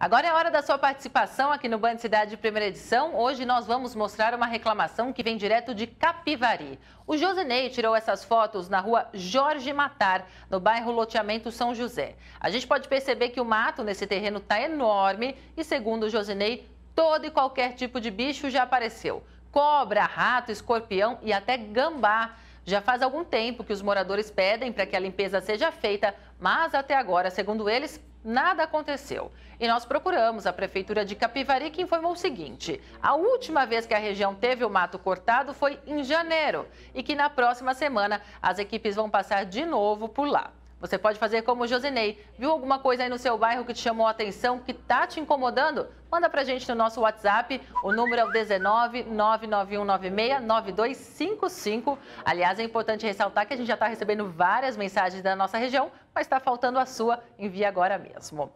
Agora é a hora da sua participação aqui no Band Cidade Primeira Edição. Hoje nós vamos mostrar uma reclamação que vem direto de Capivari. O Josinei tirou essas fotos na rua Jorge Matar, no bairro Loteamento São José. A gente pode perceber que o mato nesse terreno está enorme e, segundo o Josinei, todo e qualquer tipo de bicho já apareceu. Cobra, rato, escorpião e até gambá. Já faz algum tempo que os moradores pedem para que a limpeza seja feita, mas até agora, segundo eles, nada aconteceu. E nós procuramos a prefeitura de Capivari, que informou o seguinte: a última vez que a região teve o mato cortado foi em janeiro e que na próxima semana as equipes vão passar de novo por lá. Você pode fazer como o Josinei. Viu alguma coisa aí no seu bairro que te chamou a atenção, que tá te incomodando? Manda pra gente no nosso WhatsApp. O número é o 19 9255. Aliás, é importante ressaltar que a gente já está recebendo várias mensagens da nossa região, mas está faltando a sua. Envie agora mesmo.